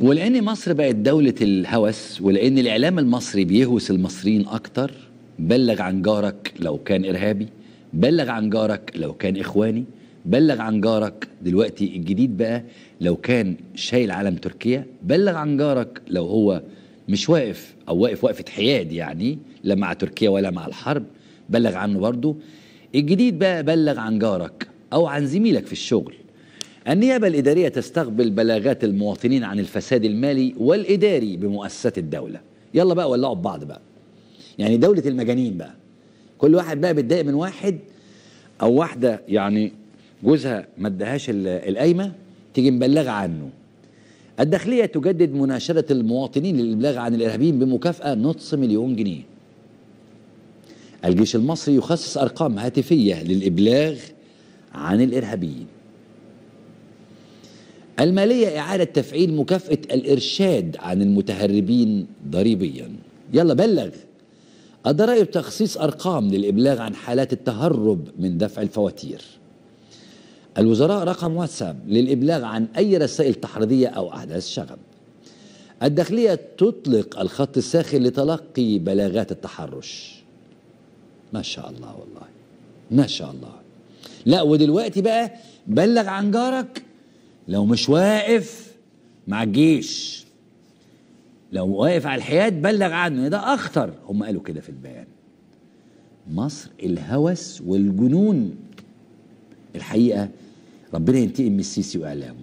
ولان مصر بقت دوله الهوس ولان الاعلام المصري بيهوس المصريين اكتر بلغ عن جارك لو كان ارهابي بلغ عن جارك لو كان اخواني بلغ عن جارك دلوقتي الجديد بقى لو كان شايل علم تركيا بلغ عن جارك لو هو مش واقف او واقف وقفه حياد يعني لا مع تركيا ولا مع الحرب بلغ عنه برضه الجديد بقى بلغ عن جارك او عن زميلك في الشغل النيابة الإدارية تستقبل بلاغات المواطنين عن الفساد المالي والإداري بمؤسسات الدولة يلا بقى ولعوا ببعض بقى يعني دولة المجانين بقى كل واحد بقى بيتضايق من واحد أو واحدة يعني جوزها ما ادهاش القايمة تيجي مبلغة عنه الداخلية تجدد مناشدة المواطنين للإبلاغ عن الإرهابيين بمكافأة نص مليون جنيه الجيش المصري يخصص أرقام هاتفية للإبلاغ عن الإرهابيين المالية إعادة تفعيل مكافأة الإرشاد عن المتهربين ضريبيا يلا بلغ الضرائب تخصيص أرقام للإبلاغ عن حالات التهرب من دفع الفواتير الوزراء رقم واتساب للإبلاغ عن أي رسائل تحريضية أو أحداث شغب الداخلية تطلق الخط الساخن لتلقي بلاغات التحرش ما شاء الله والله ما شاء الله لا ودلوقتي بقى بلغ عن جارك لو مش واقف مع الجيش لو واقف على الحياد بلغ عنه ده اخطر هم قالوا كده في البيان مصر الهوس والجنون الحقيقه ربنا ينتقم من السيسي واعلامه